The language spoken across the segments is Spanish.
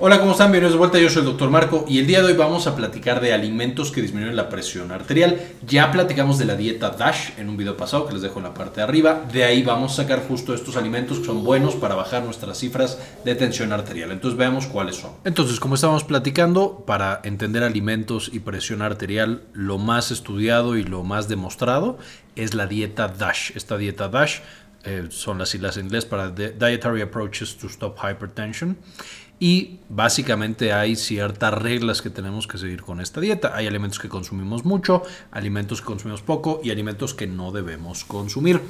Hola, ¿cómo están? Bienvenidos de vuelta, yo soy el Dr. Marco y el día de hoy vamos a platicar de alimentos que disminuyen la presión arterial. Ya platicamos de la dieta DASH en un video pasado que les dejo en la parte de arriba. De ahí vamos a sacar justo estos alimentos que son buenos para bajar nuestras cifras de tensión arterial. Entonces veamos cuáles son. Entonces, como estábamos platicando, para entender alimentos y presión arterial, lo más estudiado y lo más demostrado es la dieta DASH. Esta dieta DASH eh, son las siglas en inglés para Dietary Approaches to Stop Hypertension y básicamente hay ciertas reglas que tenemos que seguir con esta dieta. Hay alimentos que consumimos mucho, alimentos que consumimos poco y alimentos que no debemos consumir.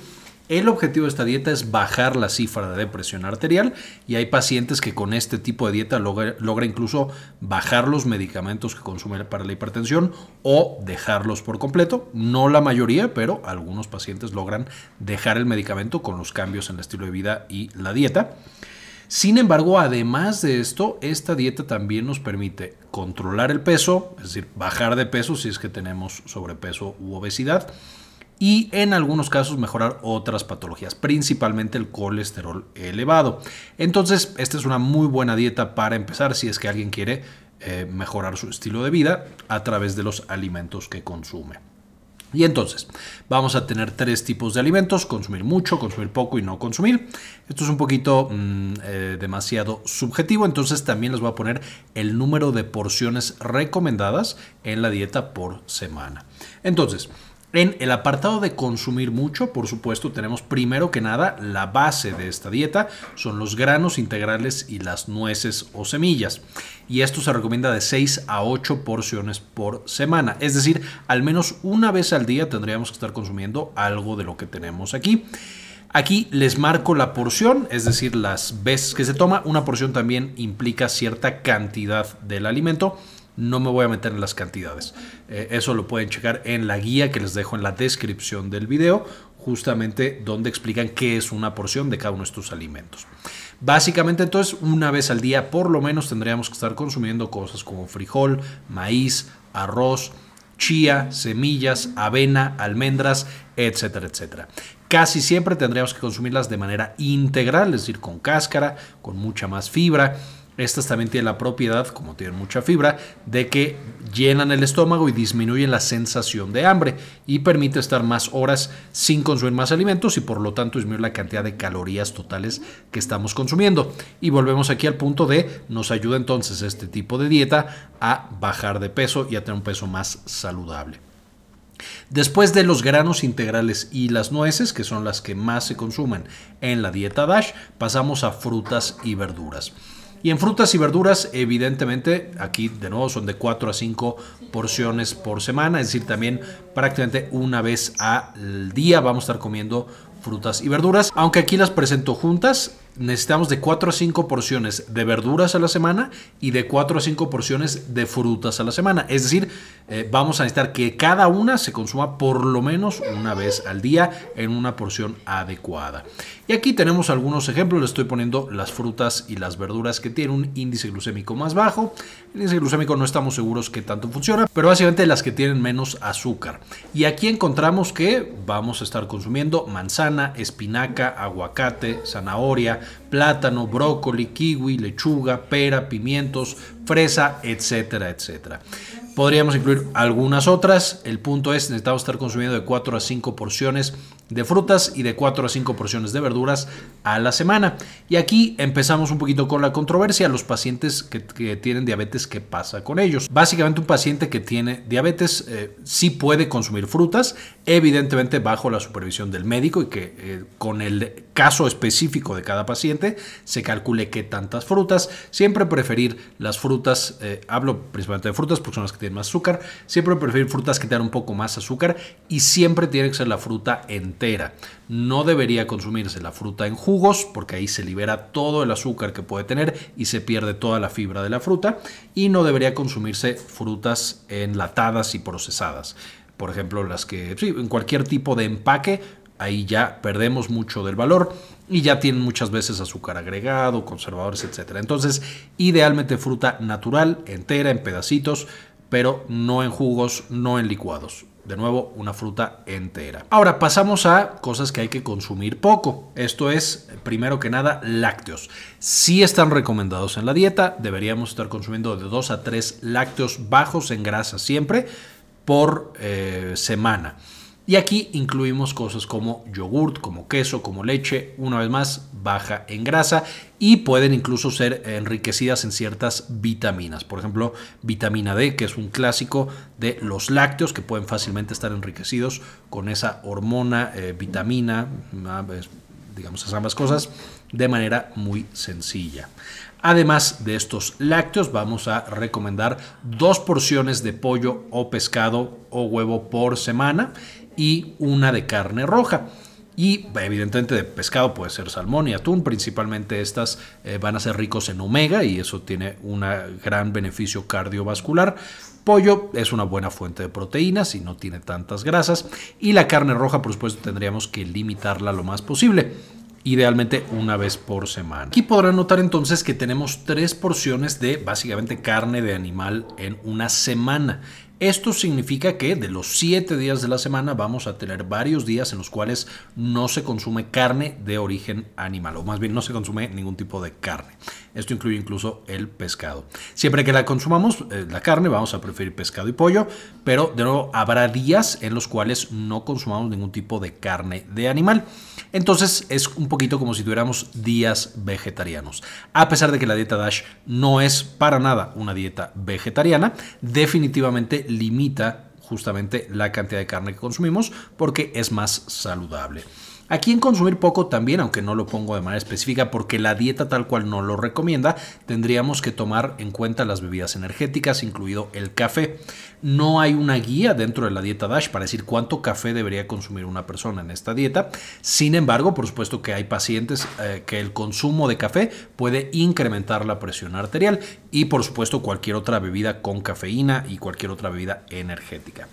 El objetivo de esta dieta es bajar la cifra de presión arterial y hay pacientes que con este tipo de dieta logran incluso bajar los medicamentos que consumen para la hipertensión o dejarlos por completo. No la mayoría, pero algunos pacientes logran dejar el medicamento con los cambios en el estilo de vida y la dieta. Sin embargo, además de esto, esta dieta también nos permite controlar el peso, es decir, bajar de peso si es que tenemos sobrepeso u obesidad, y en algunos casos mejorar otras patologías, principalmente el colesterol elevado. Entonces, esta es una muy buena dieta para empezar si es que alguien quiere eh, mejorar su estilo de vida a través de los alimentos que consume. Y entonces, vamos a tener tres tipos de alimentos, consumir mucho, consumir poco y no consumir. Esto es un poquito mm, eh, demasiado subjetivo, entonces también les voy a poner el número de porciones recomendadas en la dieta por semana. Entonces, en el apartado de consumir mucho, por supuesto, tenemos primero que nada la base de esta dieta, son los granos integrales y las nueces o semillas. Y esto se recomienda de 6 a 8 porciones por semana, es decir, al menos una vez al día tendríamos que estar consumiendo algo de lo que tenemos aquí. Aquí les marco la porción, es decir, las veces que se toma. Una porción también implica cierta cantidad del alimento no me voy a meter en las cantidades. Eh, eso lo pueden checar en la guía que les dejo en la descripción del video, justamente donde explican qué es una porción de cada uno de estos alimentos. Básicamente entonces una vez al día por lo menos tendríamos que estar consumiendo cosas como frijol, maíz, arroz, chía, semillas, avena, almendras, etcétera, etcétera. Casi siempre tendríamos que consumirlas de manera integral, es decir, con cáscara, con mucha más fibra, estas también tienen la propiedad, como tienen mucha fibra, de que llenan el estómago y disminuyen la sensación de hambre y permite estar más horas sin consumir más alimentos y por lo tanto disminuir la cantidad de calorías totales que estamos consumiendo. Y volvemos aquí al punto de nos ayuda entonces este tipo de dieta a bajar de peso y a tener un peso más saludable. Después de los granos integrales y las nueces, que son las que más se consumen en la dieta DASH, pasamos a frutas y verduras. Y en frutas y verduras, evidentemente, aquí de nuevo son de 4 a 5 porciones por semana, es decir, también prácticamente una vez al día vamos a estar comiendo frutas y verduras, aunque aquí las presento juntas, necesitamos de 4 a 5 porciones de verduras a la semana y de 4 a 5 porciones de frutas a la semana. Es decir, eh, vamos a necesitar que cada una se consuma por lo menos una vez al día en una porción adecuada. Y aquí tenemos algunos ejemplos. Le estoy poniendo las frutas y las verduras que tienen un índice glucémico más bajo. El índice glucémico no estamos seguros que tanto funciona, pero básicamente las que tienen menos azúcar. Y aquí encontramos que vamos a estar consumiendo manzana, espinaca, aguacate, zanahoria, plátano, brócoli, kiwi, lechuga, pera, pimientos, fresa, etcétera, etcétera. Podríamos incluir algunas otras. El punto es, necesitamos estar consumiendo de 4 a 5 porciones de frutas y de 4 a 5 porciones de verduras a la semana. Y aquí empezamos un poquito con la controversia, los pacientes que, tienen diabetes, ¿qué pasa con ellos? Básicamente un paciente que tiene diabetes eh, sí puede consumir frutas, evidentemente bajo la supervisión del médico y que eh, con el caso específico de cada paciente se calcule qué tantas frutas, siempre preferir las frutas frutas, eh, hablo principalmente de frutas porque son las que tienen más azúcar, siempre prefiero frutas que tengan un poco más azúcar y siempre tiene que ser la fruta entera. No debería consumirse la fruta en jugos porque ahí se libera todo el azúcar que puede tener y se pierde toda la fibra de la fruta y no debería consumirse frutas enlatadas y procesadas por ejemplo, las que sí, en cualquier tipo de empaque ahí ya perdemos mucho del valor y ya tienen muchas veces azúcar agregado, conservadores, etc. Entonces, idealmente fruta natural, entera, en pedacitos, pero no en jugos, no en licuados. De nuevo, una fruta entera. Ahora pasamos a cosas que hay que consumir poco. Esto es, primero que nada, lácteos. Si están recomendados en la dieta, deberíamos estar consumiendo de 2 a 3 lácteos bajos en grasa siempre por eh, semana. Y aquí incluimos cosas como yogurt, como queso, como leche, una vez más baja en grasa y pueden incluso ser enriquecidas en ciertas vitaminas. Por ejemplo, vitamina D, que es un clásico de los lácteos que pueden fácilmente estar enriquecidos con esa hormona, eh, vitamina, ah, pues, digamos esas ambas cosas, de manera muy sencilla. Además de estos lácteos, vamos a recomendar dos porciones de pollo o pescado o huevo por semana y una de carne roja. Y evidentemente de pescado puede ser salmón y atún, principalmente estas eh, van a ser ricos en omega y eso tiene un gran beneficio cardiovascular. Pollo es una buena fuente de proteínas y no tiene tantas grasas. Y la carne roja, por supuesto, tendríamos que limitarla lo más posible idealmente una vez por semana. y podrán notar entonces que tenemos tres porciones de básicamente carne de animal en una semana. Esto significa que de los siete días de la semana vamos a tener varios días en los cuales no se consume carne de origen animal, o más bien no se consume ningún tipo de carne. Esto incluye incluso el pescado. Siempre que la consumamos, eh, la carne, vamos a preferir pescado y pollo, pero de nuevo habrá días en los cuales no consumamos ningún tipo de carne de animal. Entonces es un poquito como si tuviéramos días vegetarianos. A pesar de que la dieta DASH no es para nada una dieta vegetariana, definitivamente limita justamente la cantidad de carne que consumimos porque es más saludable. Aquí en consumir poco también, aunque no lo pongo de manera específica porque la dieta tal cual no lo recomienda, tendríamos que tomar en cuenta las bebidas energéticas, incluido el café. No hay una guía dentro de la dieta DASH para decir cuánto café debería consumir una persona en esta dieta. Sin embargo, por supuesto que hay pacientes eh, que el consumo de café puede incrementar la presión arterial y por supuesto cualquier otra bebida con cafeína y cualquier otra bebida energética.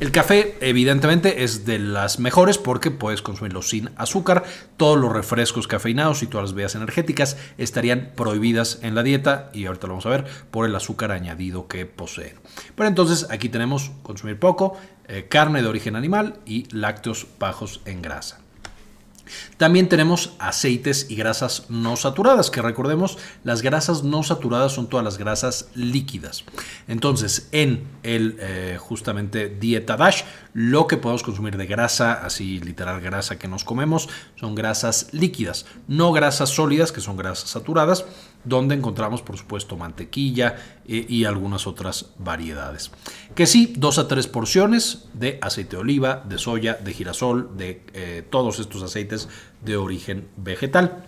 El café, evidentemente, es de las mejores porque puedes consumirlo sin azúcar. Todos los refrescos cafeinados y todas las bebidas energéticas estarían prohibidas en la dieta, y ahorita lo vamos a ver, por el azúcar añadido que poseen. Pero entonces aquí tenemos consumir poco, eh, carne de origen animal y lácteos bajos en grasa. También tenemos aceites y grasas no saturadas, que recordemos, las grasas no saturadas son todas las grasas líquidas. Entonces, en el eh, justamente dieta DASH, lo que podemos consumir de grasa, así literal grasa que nos comemos, son grasas líquidas, no grasas sólidas, que son grasas saturadas, donde encontramos por supuesto mantequilla eh, y algunas otras variedades. Que sí, dos a tres porciones de aceite de oliva, de soya, de girasol, de eh, todos estos aceites de origen vegetal.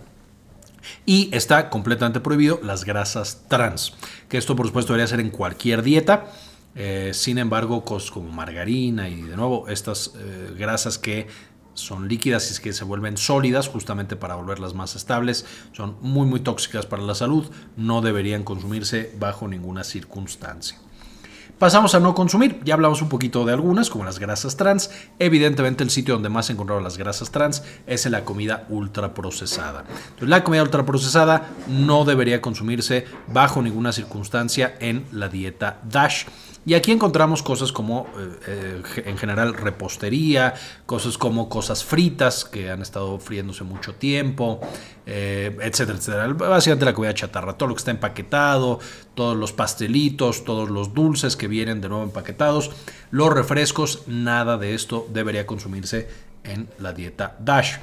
Y está completamente prohibido las grasas trans, que esto por supuesto debería ser en cualquier dieta. Eh, sin embargo, cosas como margarina y de nuevo estas grasas que son líquidas y es que se vuelven sólidas justamente para volverlas más estables. Son muy muy tóxicas para la salud, no deberían consumirse bajo ninguna circunstancia. Pasamos a no consumir, ya hablamos un poquito de algunas, como las grasas trans. Evidentemente el sitio donde más se encontraron las grasas trans es en la comida ultraprocesada. la comida ultraprocesada no debería consumirse bajo ninguna circunstancia en la dieta DASH. Y aquí encontramos cosas como, eh, eh, en general, repostería, cosas como cosas fritas que han estado friéndose mucho tiempo, eh, etcétera, etcétera. Básicamente la comida chatarra, todo lo que está empaquetado, todos los pastelitos, todos los dulces que vienen de nuevo empaquetados, los refrescos, nada de esto debería consumirse en la dieta DASH.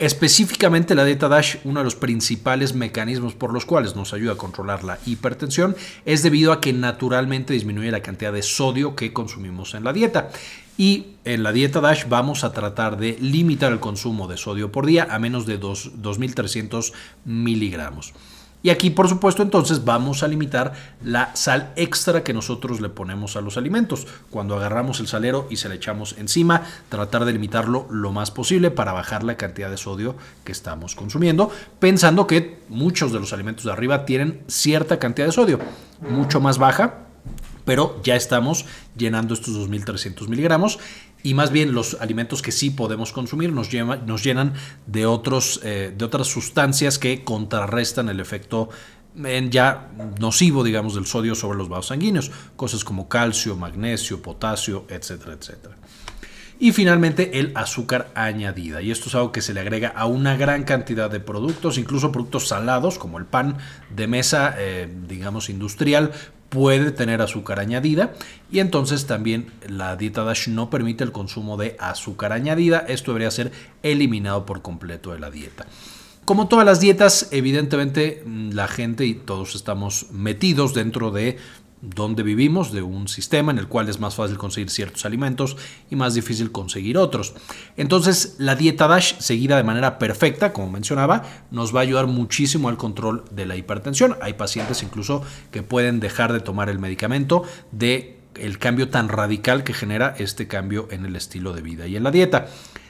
Específicamente la dieta DASH, uno de los principales mecanismos por los cuales nos ayuda a controlar la hipertensión es debido a que naturalmente disminuye la cantidad de sodio que consumimos en la dieta. Y en la dieta DASH vamos a tratar de limitar el consumo de sodio por día a menos de 2.300 miligramos. Y aquí, por supuesto, entonces vamos a limitar la sal extra que nosotros le ponemos a los alimentos. Cuando agarramos el salero y se le echamos encima, tratar de limitarlo lo más posible para bajar la cantidad de sodio que estamos consumiendo, pensando que muchos de los alimentos de arriba tienen cierta cantidad de sodio, mucho más baja, pero ya estamos llenando estos 2.300 miligramos y más bien los alimentos que sí podemos consumir nos, llenan de, otros, eh, de otras sustancias que contrarrestan el efecto ya nocivo, digamos, del sodio sobre los vasos sanguíneos, cosas como calcio, magnesio, potasio, etcétera, etcétera. Y finalmente el azúcar añadida. Y esto es algo que se le agrega a una gran cantidad de productos, incluso productos salados como el pan de mesa, eh, digamos, industrial, puede tener azúcar añadida y entonces también la dieta DASH no permite el consumo de azúcar añadida. Esto debería ser eliminado por completo de la dieta. Como todas las dietas, evidentemente mm, la gente y todos estamos metidos dentro de donde vivimos, de un sistema en el cual es más fácil conseguir ciertos alimentos y más difícil conseguir otros. Entonces, la dieta DASH, seguida de manera perfecta, como mencionaba, nos va a ayudar muchísimo al control de la hipertensión. Hay pacientes incluso que pueden dejar de tomar el medicamento de el cambio tan radical que genera este cambio en el estilo de vida y en la dieta.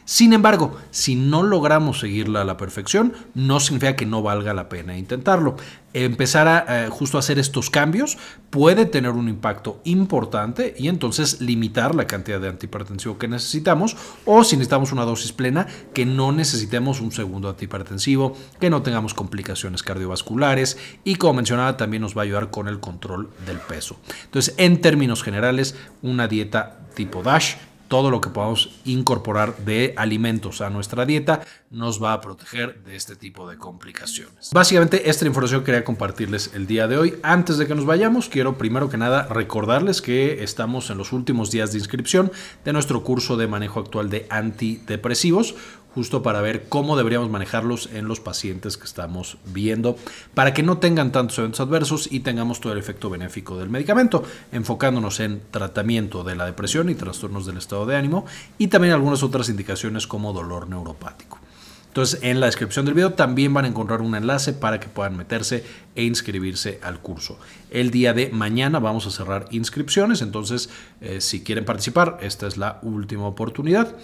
Sin embargo, si no logramos seguirla a la perfección, no significa que no valga la pena intentarlo. Empezar a eh, justo hacer estos cambios puede tener un impacto importante y entonces limitar la cantidad de antihipertensivo que necesitamos o si necesitamos una dosis plena, que no necesitemos un segundo antihipertensivo, que no tengamos complicaciones cardiovasculares y como mencionaba también nos va a ayudar con el control del peso. Entonces, en términos generales, una dieta tipo DASH todo lo que podamos incorporar de alimentos a nuestra dieta nos va a proteger de este tipo de complicaciones. Básicamente esta información quería compartirles el día de hoy. Antes de que nos vayamos, quiero primero que nada recordarles que estamos en los últimos días de inscripción de nuestro curso de manejo actual de antidepresivos justo para ver cómo deberíamos manejarlos en los pacientes que estamos viendo para que no tengan tantos eventos adversos y tengamos todo el efecto benéfico del medicamento, enfocándonos en tratamiento de la depresión y trastornos del estado de ánimo y también algunas otras indicaciones como dolor neuropático. Entonces, en la descripción del video también van a encontrar un enlace para que puedan meterse e inscribirse al curso. El día de mañana vamos a cerrar inscripciones, entonces eh, si quieren participar, esta es la última oportunidad.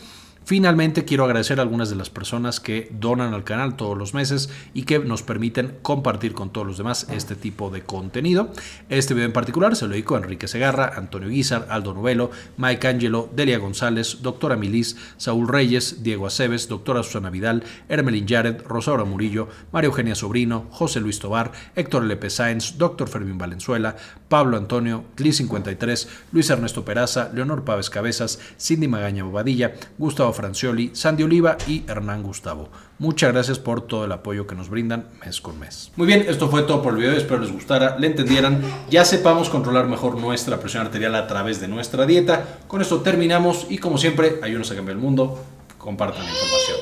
Finalmente, quiero agradecer a algunas de las personas que donan al canal todos los meses y que nos permiten compartir con todos los demás este tipo de contenido. Este video en particular se lo dedico a Enrique Segarra, Antonio Guizar, Aldo Novelo, Mike Angelo, Delia González, Doctora Milis, Saúl Reyes, Diego Aceves, Doctora Susana Vidal, Hermelín Jared, Rosaura Murillo, María Eugenia Sobrino, José Luis Tobar, Héctor Lepe Sáenz, Doctor Fermín Valenzuela, Pablo Antonio, Cli 53, Luis Ernesto Peraza, Leonor Pávez Cabezas, Cindy Magaña Bobadilla, Gustavo Francioli, Sandy Oliva y Hernán Gustavo. Muchas gracias por todo el apoyo que nos brindan mes con mes. Muy bien, esto fue todo por el video, espero les gustara, le entendieran, ya sepamos controlar mejor nuestra presión arterial a través de nuestra dieta. Con esto terminamos y como siempre, ayúdenos a cambiar el mundo, compartan la información.